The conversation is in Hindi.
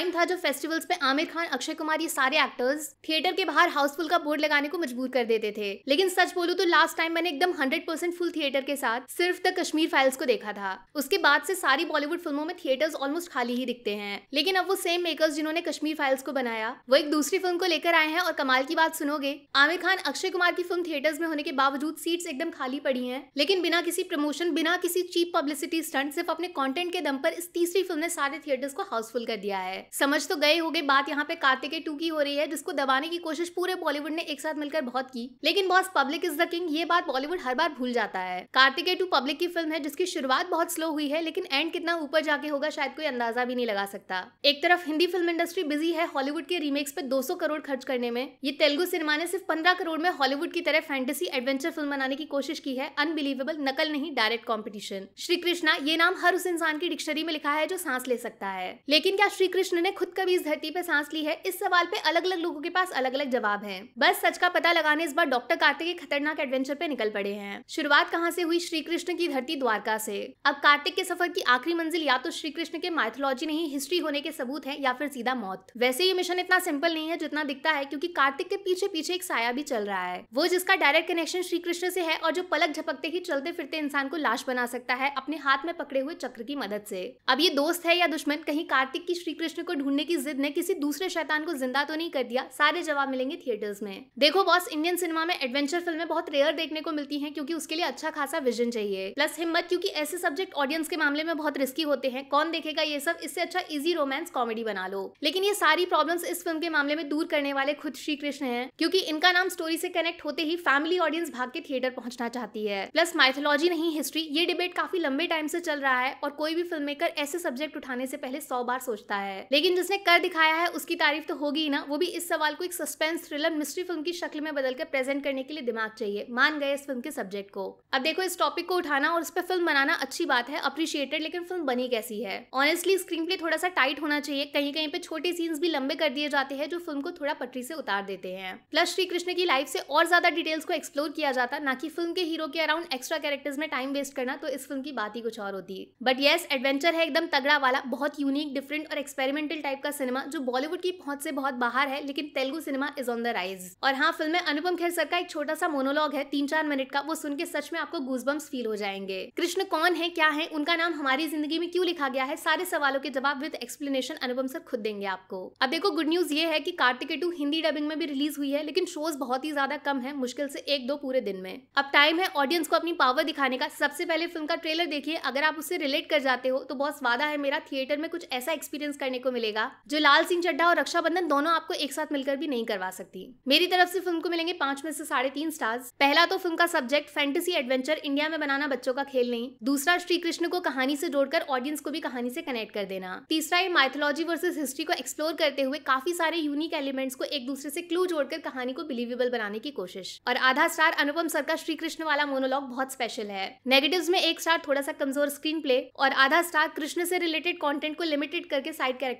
टाइम था जब फेस्टिवल्स पे आमिर खान अक्षय कुमार ये सारे एक्टर्स थिएटर के बाहर हाउसफुल का बोर्ड लगाने को मजबूर कर देते थे लेकिन सच बोलू तो लास्ट टाइम मैंने एकदम हंड्रेड परसेंट फुल थिएटर के साथ सिर्फ द कश्मीर फाइल्स को देखा था उसके बाद से सारी बॉलीवुड फिल्मों में थिएटर्स ऑलमोस्ट खाली ही दिखते हैं लेकिन अब वो सेम मेकर्स जिन्होंने कश्मीर फाइल्स को बनाया वो एक दूसरी फिल्म को लेकर आए हैं और कमाल की बात सुनोगे आमिर खान अक्षय कुमार की फिल्म थिएटर्स में होने के बावजूद सीट्स एकदम खाली पड़ी हैं लेकिन बिना किसी प्रमोशन बिना किसी चीप पब्लिसिटी स्टंट सिर्फ अपने कंटेंट के दम पर इस तीसरी फिल्म ने सारे थिएटर्स को हाउसफुल कर दिया है समझ तो गए हो गए बात यहाँ पे कार्तिके टू की हो रही है जिसको दबाने की कोशिश पूरे बॉलीवुड ने एक साथ मिलकर बहुत की लेकिन boss public is the king ये बात बॉलीवुड हर बार भूल जाता है कार्तिके टू पब्लिक की फिल्म है जिसकी शुरुआत बहुत स्लो हुई है लेकिन एंड कितना ऊपर जाके होगा शायद कोई अंदाजा भी नहीं लगा सकता एक तरफ हिंदी फिल्म इंडस्ट्री बिजी है हॉलीवुड के रीमेक्स पे 200 करोड़ खर्च करने में ये तेलुगु सिनेमा ने सिर्फ 15 करोड़ में हॉलीवुड की तरह फैंटेसी एडवेंचर फिल्म बनाने की कोशिश की है अनबिलीवेबल नकल नहीं डायरेक्ट कॉम्पिटिशन श्री कृष्णा ये नाम हर उस इंसान की डिक्शनरी में लिखा है जो सांस ले सकता है लेकिन क्या श्री कृष्ण कृष्ण ने खुद कभी इस धरती पर सांस ली है इस सवाल पे अलग अलग लोगों के पास अलग अलग जवाब है बस सच का पता लगाने इस बार डॉक्टर कार्तिक के खतरनाक एडवेंचर पे निकल पड़े हैं शुरुआत कहाँ से हुई श्री कृष्ण की धरती द्वारका से अब कार्तिक के सफर की आखिरी मंजिल या तो श्री कृष्ण के माइथोलॉजी नहीं हिस्ट्री होने के सबूत है या फिर सीधा मौत वैसे ये मिशन इतना सिंपल नहीं है जितना दिखता है क्यूँकी कार्तिक के पीछे पीछे एक साया भी चल रहा है वो जिसका डायरेक्ट कनेक्शन श्री कृष्ण से है और जो पलक झपकते ही चलते फिरते इंसान को लाश बना सकता है अपने हाथ में पकड़े हुए चक्र की मदद से अब ये दोस्त है या दुश्मन कहीं कार्तिक की श्री कृष्ण कृष्ण को ढूंढने की जिद ने किसी दूसरे शैतान को जिंदा तो नहीं कर दिया सारे जवाब मिलेंगे थिएटर्स में देखो बॉस इंडियन सिनेमा में एडवेंचर फिल्में बहुत रेयर देखने को मिलती है क्योंकि उसके लिए अच्छा खासा विजन चाहिए प्लस हिम्मत क्योंकि ऐसे सब्जेक्ट ऑडियंस के मामले में बहुत रिस्की होते हैं कौन देखेगा ये सब इससे अच्छा इजी रोमांस कॉमेडी बना लो लेकिन ये सारी प्रॉब्लम इस फिल्म के मामले में दूर करने वाले खुद श्री कृष्ण है क्यूँकी इनका नाम स्टोरी से कनेक्ट होते ही फैमिली ऑडियंस भाग के थिएटर पहुंचना चाहती है प्लस माइथोलॉजी नहीं हिस्ट्री ये डिबेट काफी लंबे टाइम से चल रहा है और कोई भी फिल्म मेकर ऐसे सब्जेक्ट उठाने से पहले सौ बार सोचता है लेकिन जिसने कर दिखाया है उसकी तारीफ तो होगी ही ना वो भी इस सवाल को एक सस्पेंस थ्रिलर मिस्ट्री फिल्म की शक्ल में बदलकर प्रेजेंट करने के लिए दिमाग चाहिए मान गए इस फिल्म के सब्जेक्ट को अब देखो इस टॉपिक को उठाना और इस पर फिल्म बनाना अच्छी बात है अप्रिशिएटेड लेकिन फिल्म बनी कैसी है ऑनेस्टली स्क्रीन प्ले थोड़ा सा टाइट होना चाहिए कहीं कहीं पे छोटे सीन्स भी लंबे कर दिए जाते हैं जो फिल्म को थोड़ा पटरी से उतार देते हैं प्लस श्री कृष्ण की लाइफ से और ज्यादा डिटेल्स को एक्सप्लोर किया जाता ना कि फिल्म के हीरो के अराउंड एक्स्ट्रा कैरेक्टर्स में टाइम वेस्ट करना तो इस फिल्म की बात ही कुछ और होती बट येस एडवेंचर है एकदम तगड़ा वाला बहुत यूनिक डिफरेंट और एक्सपेरिमेंट एक्सपेरिमेंटल टाइप का सिनेमा जो बॉलीवुड की पहुंच से बहुत बाहर है लेकिन Telugu cinema is on the rise और हाँ फिल्म में अनुपम खेर सर का एक छोटा सा मोनोलॉग है तीन चार मिनट का वो सुन के सच में आपको गूजबम्स फील हो जाएंगे कृष्ण कौन है क्या है उनका नाम हमारी जिंदगी में क्यों लिखा गया है सारे सवालों के जवाब विद एक्सप्लेनेशन अनुपम सर खुद देंगे आपको अब देखो गुड न्यूज ये है की कार्तिके टू हिंदी डबिंग में भी रिलीज हुई है लेकिन शोज बहुत ही ज्यादा कम है मुश्किल से एक दो पूरे दिन में अब टाइम है ऑडियंस को अपनी पावर दिखाने का सबसे पहले फिल्म का ट्रेलर देखिए अगर आप उससे रिलेट कर जाते हो तो बहुत वादा है मेरा थिएटर में कुछ ऐसा एक्सपीरियंस करने को को मिलेगा जो लाल सिंह चड्डा और रक्षाबंधन दोनों आपको एक साथ मिलकर भी नहीं करवा सकती मेरी तरफ से फिल्म को मिलेंगे पांच में से साढ़े तीन स्टार्स पहला तो फिल्म का सब्जेक्ट फैंटेसी एडवेंचर इंडिया में बनाना बच्चों का खेल नहीं दूसरा श्री कृष्ण को कहानी से जोड़कर ऑडियंस को भी कहानी से कनेक्ट कर देना तीसरा ये माइथोलॉजी वर्सेज हिस्ट्री को एक्सप्लोर करते हुए काफी सारे यूनिक एलिमेंट्स को एक दूसरे से क्लू जोड़कर कहानी को बिलीवेबल बनाने की कोशिश और आधा स्टार अनुपम सर का श्री कृष्ण वाला मोनोलॉग बहुत स्पेशल है नेगेटिव में एक स्टार थोड़ा सा कमजोर स्क्रीन प्ले और आधा स्टार कृष्ण से रिलेटेड कंटेंट को लिमिटेड करके साइड कैरेक्टर